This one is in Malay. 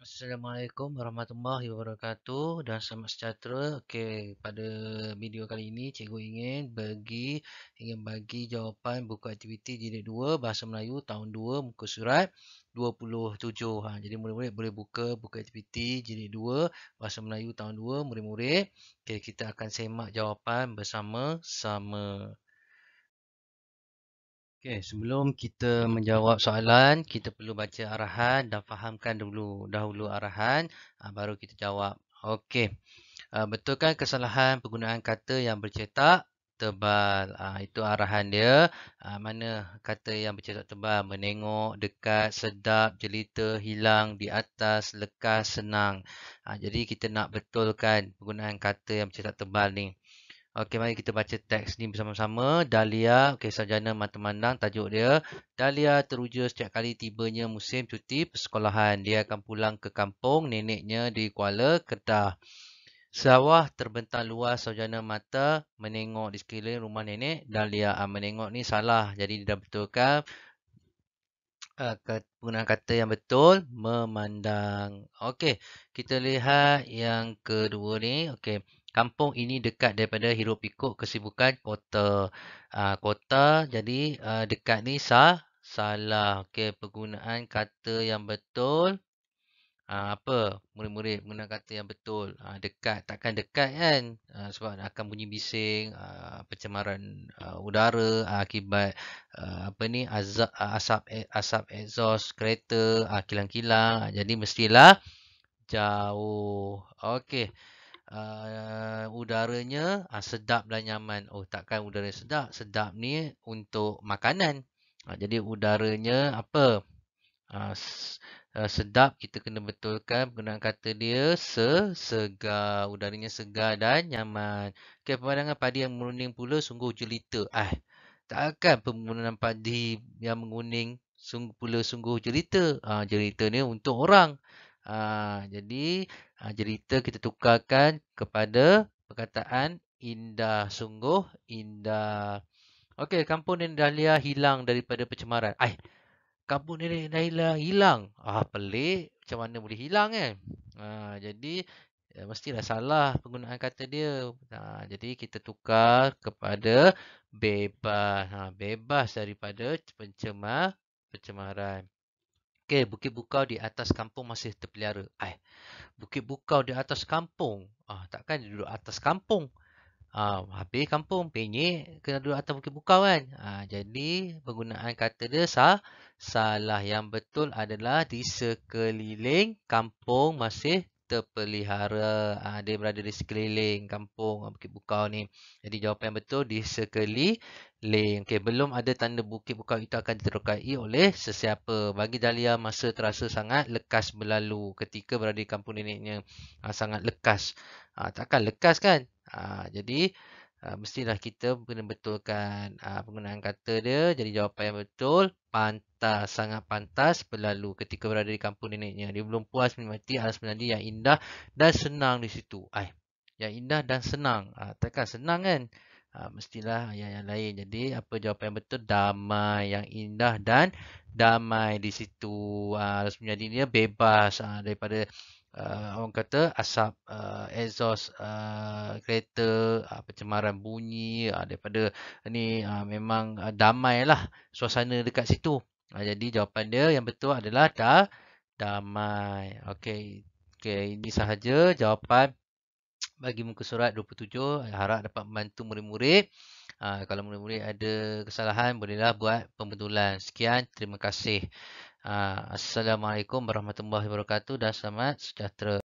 Assalamualaikum warahmatullahi wabarakatuh dan selamat sejahtera. Okey, pada video kali ini cikgu ingin bagi ingin bagi jawapan buku aktiviti jilid 2 Bahasa Melayu tahun 2 muka surat 27. Ha, jadi murid-murid boleh buka buku aktiviti jilid 2 Bahasa Melayu tahun 2 murid-murid. Okey, kita akan semak jawapan bersama-sama. Okay, sebelum kita menjawab soalan, kita perlu baca arahan dan fahamkan dulu dahulu arahan ah, baru kita jawab. Okey. Ah, betulkan kesalahan penggunaan kata yang bercetak tebal. Ah, itu arahan dia. mana kata yang bercetak tebal? Menengok, dekat, sedap, jelita, hilang, di atas, lekas, senang. jadi kita nak betulkan penggunaan kata yang bercetak tebal ni. Okey, mari kita baca teks ni bersama-sama. Dahlia, okey, sarjana mata mandang, tajuk dia. Dahlia teruja setiap kali tibanya musim cuti persekolahan. Dia akan pulang ke kampung neneknya di Kuala Kedah. Sawah terbentang luas sarjana mata menengok di sekeliling rumah nenek. Dahlia ah, menengok ni salah. Jadi, dia dah betulkan uh, kata yang betul, memandang. Okey, kita lihat yang kedua ni. Okey. Kampung ini dekat daripada hirup pikuk kesibukan kota uh, kota jadi uh, dekat ni sa salah okey penggunaan kata yang betul uh, apa murid-murid guna kata yang betul uh, dekat takkan dekat kan uh, sebab akan bunyi bising uh, pencemaran uh, udara uh, akibat uh, apa ni azab, uh, asap e, asap exhaust kereta uh, kilang-kilang jadi mestilah jauh okey uh, udaranya uh, sedap dan nyaman. Oh, takkan udaranya sedap? Sedap ni untuk makanan. Uh, jadi, udaranya apa? Uh, uh, sedap, kita kena betulkan penggunaan kata dia sesegar. Udaranya segar dan nyaman. Okay, pemandangan padi yang menguning pula sungguh jelita. Ah, takkan pemandangan padi yang menguning sungguh pula sungguh jelita. Uh, jelita ni untuk orang. Ha, jadi, ha, cerita kita tukarkan kepada perkataan indah. Sungguh indah. Okey, kampung Nenek Dahlia hilang daripada pencemaran. Ay, kampung Nenek Dahlia hilang. Ah, pelik. Macam mana boleh hilang kan? Ha, jadi, ya, mestilah salah penggunaan kata dia. Ha, jadi, kita tukar kepada bebas. Ha, bebas daripada pencemar, pencemaran. Okey, Bukit Bukau di atas kampung masih terpelihara. Ay, Bukit Bukau di atas kampung. Ah, takkan dia duduk atas kampung. Ah, habis kampung, penyek, kena duduk atas Bukit Bukau kan? Ah, jadi, penggunaan kata dia sah. Salah yang betul adalah di sekeliling kampung masih kita pelihara uh, dia berada di sekeliling kampung ah, Bukit Bukau ni. Jadi jawapan yang betul di sekeliling. Okey, belum ada tanda Bukit Bukau itu akan diterokai oleh sesiapa. Bagi Dahlia masa terasa sangat lekas berlalu ketika berada di kampung neneknya. Uh, sangat lekas. Uh, takkan lekas kan? Uh, jadi Ah, mestilah kita kena betulkan aa, ah, penggunaan kata dia jadi jawapan yang betul pantas sangat pantas berlalu ketika berada di kampung neneknya dia belum puas menikmati alam semenanjung yang indah dan senang di situ ai yang indah dan senang aa, ah, takkan senang kan Ha, mestilah yang, yang lain Jadi apa jawapan yang betul Damai yang indah dan damai di situ Alas Sebenarnya dia bebas ha, daripada uh, orang kata asap uh, exhaust uh, kereta uh, pencemaran bunyi uh, daripada ni uh, memang uh, damailah suasana dekat situ. Uh, jadi jawapan dia yang betul adalah dah damai. Okey. Okey, ini sahaja jawapan bagi muka surat 27. Harap dapat membantu murid-murid. Uh, kalau murid-murid ada kesalahan, bolehlah buat pembetulan. Sekian, terima kasih. Ah, assalamualaikum warahmatullahi wabarakatuh dan selamat sejahtera.